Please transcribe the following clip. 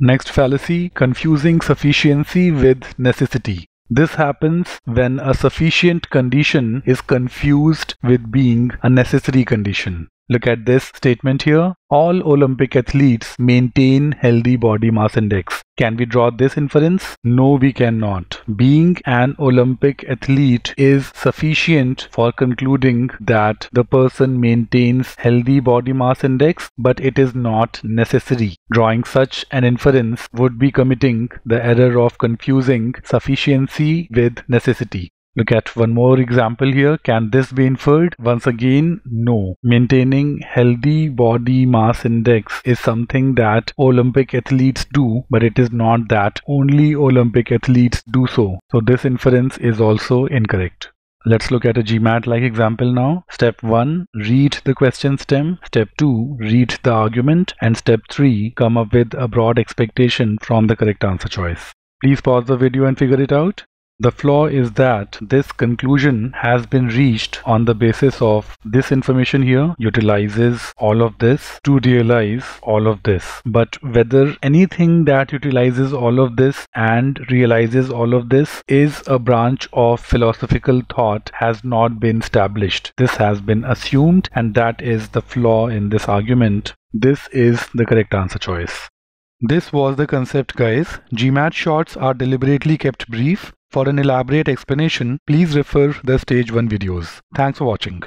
Next fallacy, confusing sufficiency with necessity. This happens when a sufficient condition is confused with being a necessary condition. Look at this statement here. All Olympic athletes maintain healthy body mass index. Can we draw this inference? No, we cannot. Being an Olympic athlete is sufficient for concluding that the person maintains healthy body mass index, but it is not necessary. Drawing such an inference would be committing the error of confusing sufficiency with necessity. Look at one more example here. Can this be inferred? Once again, no. Maintaining healthy body mass index is something that Olympic athletes do, but it is not that only Olympic athletes do so. So this inference is also incorrect. Let's look at a GMAT-like example now. Step 1, read the question stem. Step 2, read the argument. And step 3, come up with a broad expectation from the correct answer choice. Please pause the video and figure it out. The flaw is that this conclusion has been reached on the basis of this information here utilizes all of this to realize all of this. But whether anything that utilizes all of this and realizes all of this is a branch of philosophical thought has not been established. This has been assumed and that is the flaw in this argument. This is the correct answer choice. This was the concept guys. GMAT shots are deliberately kept brief. For an elaborate explanation, please refer the stage 1 videos. Thanks for watching.